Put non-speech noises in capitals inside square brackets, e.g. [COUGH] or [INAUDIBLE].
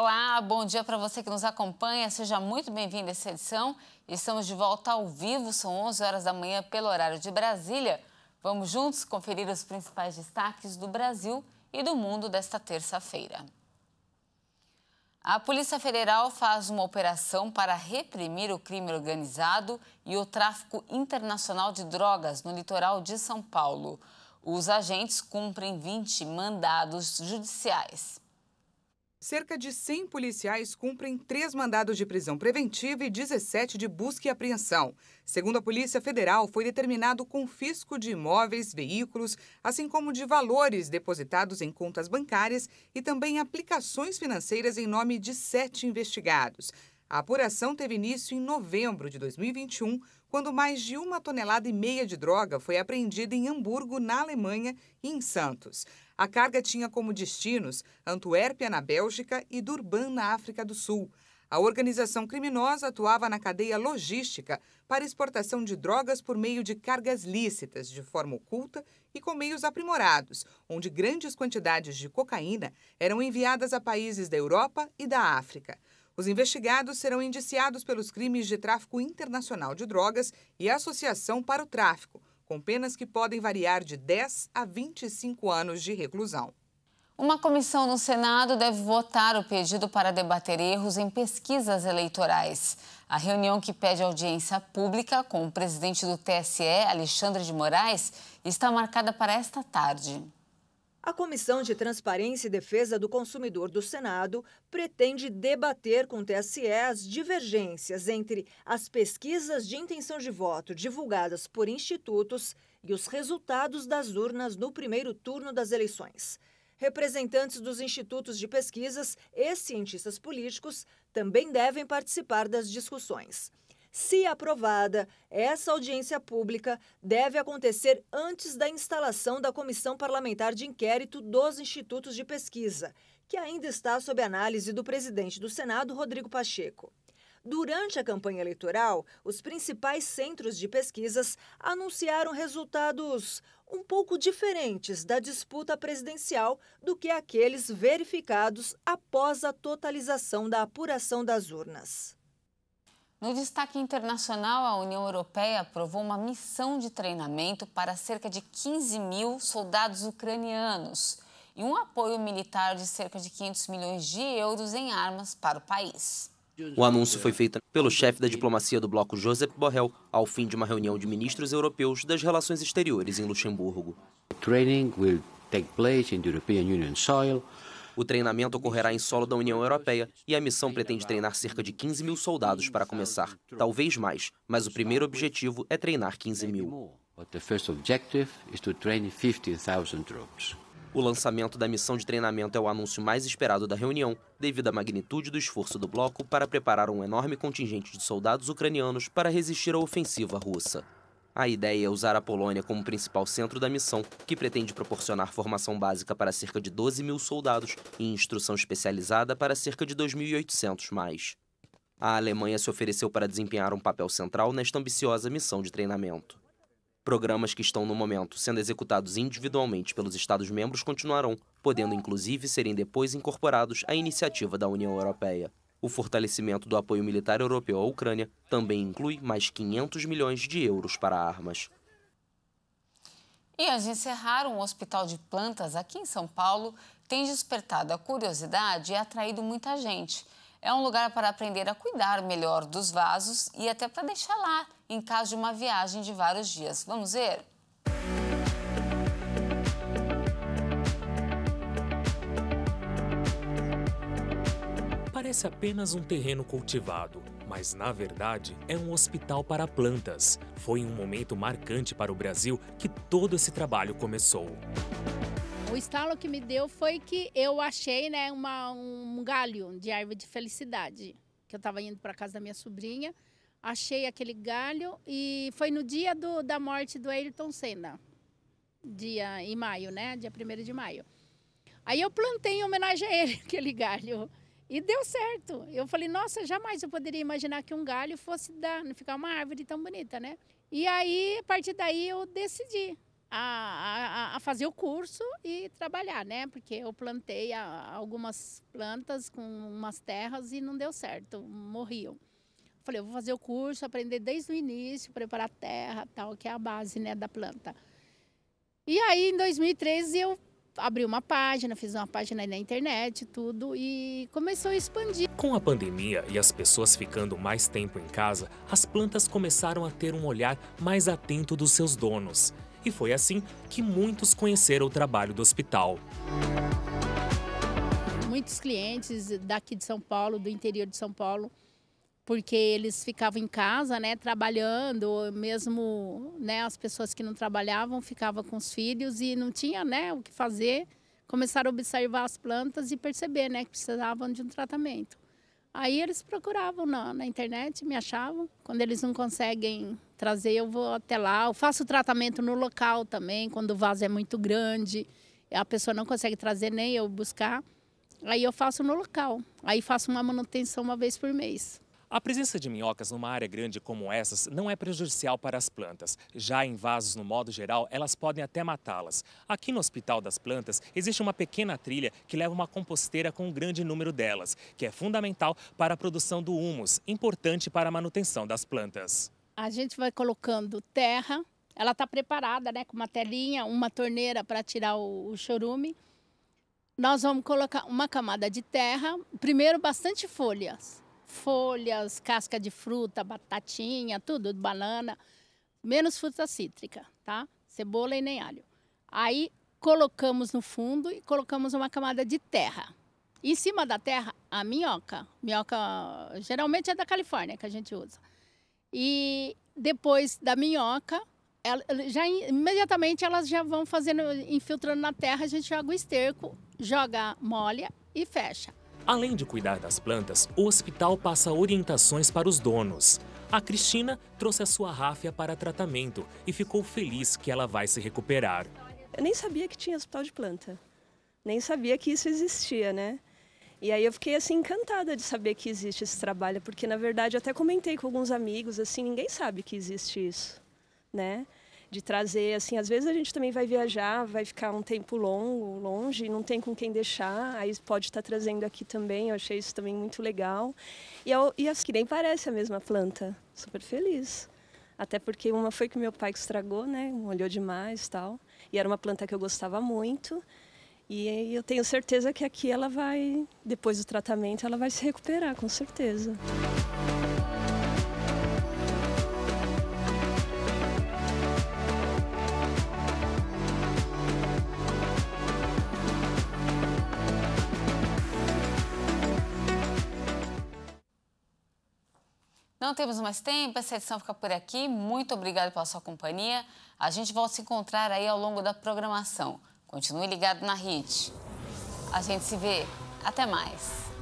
Olá, bom dia para você que nos acompanha. Seja muito bem-vindo a essa edição. Estamos de volta ao vivo, são 11 horas da manhã pelo horário de Brasília. Vamos juntos conferir os principais destaques do Brasil e do mundo desta terça-feira. A Polícia Federal faz uma operação para reprimir o crime organizado e o tráfico internacional de drogas no litoral de São Paulo. Os agentes cumprem 20 mandados judiciais. Cerca de 100 policiais cumprem três mandados de prisão preventiva e 17 de busca e apreensão. Segundo a Polícia Federal, foi determinado confisco de imóveis, veículos, assim como de valores depositados em contas bancárias e também aplicações financeiras em nome de sete investigados. A apuração teve início em novembro de 2021 quando mais de uma tonelada e meia de droga foi apreendida em Hamburgo, na Alemanha, e em Santos. A carga tinha como destinos Antuérpia, na Bélgica, e Durban, na África do Sul. A organização criminosa atuava na cadeia logística para exportação de drogas por meio de cargas lícitas, de forma oculta e com meios aprimorados, onde grandes quantidades de cocaína eram enviadas a países da Europa e da África. Os investigados serão indiciados pelos crimes de tráfico internacional de drogas e associação para o tráfico, com penas que podem variar de 10 a 25 anos de reclusão. Uma comissão no Senado deve votar o pedido para debater erros em pesquisas eleitorais. A reunião que pede audiência pública com o presidente do TSE, Alexandre de Moraes, está marcada para esta tarde. A Comissão de Transparência e Defesa do Consumidor do Senado pretende debater com o TSE as divergências entre as pesquisas de intenção de voto divulgadas por institutos e os resultados das urnas no primeiro turno das eleições. Representantes dos institutos de pesquisas e cientistas políticos também devem participar das discussões. Se aprovada, essa audiência pública deve acontecer antes da instalação da comissão parlamentar de inquérito dos institutos de pesquisa, que ainda está sob análise do presidente do Senado, Rodrigo Pacheco. Durante a campanha eleitoral, os principais centros de pesquisas anunciaram resultados um pouco diferentes da disputa presidencial do que aqueles verificados após a totalização da apuração das urnas. No destaque internacional, a União Europeia aprovou uma missão de treinamento para cerca de 15 mil soldados ucranianos e um apoio militar de cerca de 500 milhões de euros em armas para o país. O anúncio foi feito pelo chefe da diplomacia do bloco Josep Borrell ao fim de uma reunião de ministros europeus das relações exteriores em Luxemburgo. Training will take place in the European o treinamento ocorrerá em solo da União Europeia e a missão pretende treinar cerca de 15 mil soldados para começar, talvez mais, mas o primeiro objetivo é treinar 15 mil. O lançamento da missão de treinamento é o anúncio mais esperado da reunião, devido à magnitude do esforço do bloco para preparar um enorme contingente de soldados ucranianos para resistir à ofensiva russa. A ideia é usar a Polônia como principal centro da missão, que pretende proporcionar formação básica para cerca de 12 mil soldados e instrução especializada para cerca de 2.800 mais. A Alemanha se ofereceu para desempenhar um papel central nesta ambiciosa missão de treinamento. Programas que estão, no momento, sendo executados individualmente pelos Estados-membros continuarão, podendo inclusive serem depois incorporados à iniciativa da União Europeia. O fortalecimento do apoio militar europeu à Ucrânia também inclui mais 500 milhões de euros para armas. E antes de encerrar, um hospital de plantas aqui em São Paulo tem despertado a curiosidade e atraído muita gente. É um lugar para aprender a cuidar melhor dos vasos e até para deixar lá em caso de uma viagem de vários dias. Vamos ver? parece apenas um terreno cultivado, mas na verdade é um hospital para plantas. Foi um momento marcante para o Brasil que todo esse trabalho começou. O estalo que me deu foi que eu achei né, uma, um galho de árvore de felicidade, que eu estava indo para casa da minha sobrinha, achei aquele galho e foi no dia do, da morte do Ayrton Senna, dia em maio, né, dia 1 de maio. Aí eu plantei em homenagem a ele [LAUGHS] aquele galho. E deu certo. Eu falei, nossa, jamais eu poderia imaginar que um galho fosse dar, não ficar uma árvore tão bonita, né? E aí, a partir daí, eu decidi a, a, a fazer o curso e trabalhar, né? Porque eu plantei algumas plantas com umas terras e não deu certo, morriam. Falei, eu vou fazer o curso, aprender desde o início, preparar terra, tal, que é a base, né, da planta. E aí, em 2013, eu abri uma página, fiz uma página na internet, tudo e começou a expandir. Com a pandemia e as pessoas ficando mais tempo em casa, as plantas começaram a ter um olhar mais atento dos seus donos. E foi assim que muitos conheceram o trabalho do hospital. Muitos clientes daqui de São Paulo, do interior de São Paulo, porque eles ficavam em casa, né, trabalhando, mesmo, né, as pessoas que não trabalhavam ficavam com os filhos e não tinha, né, o que fazer. Começaram a observar as plantas e perceber, né, que precisavam de um tratamento. Aí eles procuravam na, na internet, me achavam. Quando eles não conseguem trazer, eu vou até lá. Eu faço tratamento no local também, quando o vaso é muito grande, a pessoa não consegue trazer nem eu buscar. Aí eu faço no local. Aí faço uma manutenção uma vez por mês. A presença de minhocas numa área grande como essas não é prejudicial para as plantas. Já em vasos, no modo geral, elas podem até matá-las. Aqui no Hospital das Plantas existe uma pequena trilha que leva uma composteira com um grande número delas, que é fundamental para a produção do humus, importante para a manutenção das plantas. A gente vai colocando terra, ela está preparada, né, com uma telinha, uma torneira para tirar o, o chorume. Nós vamos colocar uma camada de terra, primeiro bastante folhas folhas, casca de fruta, batatinha, tudo, banana, menos fruta cítrica, tá? Cebola e nem alho. Aí colocamos no fundo e colocamos uma camada de terra. Em cima da terra, a minhoca. Minhoca geralmente é da Califórnia que a gente usa. E depois da minhoca, ela, já imediatamente elas já vão fazendo, infiltrando na terra, a gente joga o esterco, joga molha e fecha. Além de cuidar das plantas, o hospital passa orientações para os donos. A Cristina trouxe a sua ráfia para tratamento e ficou feliz que ela vai se recuperar. Eu nem sabia que tinha hospital de planta. Nem sabia que isso existia, né? E aí eu fiquei assim encantada de saber que existe esse trabalho, porque na verdade até comentei com alguns amigos assim, ninguém sabe que existe isso, né? de trazer, assim, às vezes a gente também vai viajar, vai ficar um tempo longo, longe, não tem com quem deixar, aí pode estar tá trazendo aqui também, eu achei isso também muito legal. E, eu, e as que nem parece a mesma planta, super feliz. Até porque uma foi que meu pai estragou, né, molhou demais tal, e era uma planta que eu gostava muito, e eu tenho certeza que aqui ela vai, depois do tratamento, ela vai se recuperar, com certeza. Não temos mais tempo, essa edição fica por aqui. Muito obrigado pela sua companhia. A gente volta a se encontrar aí ao longo da programação. Continue ligado na RIT. A gente se vê. Até mais.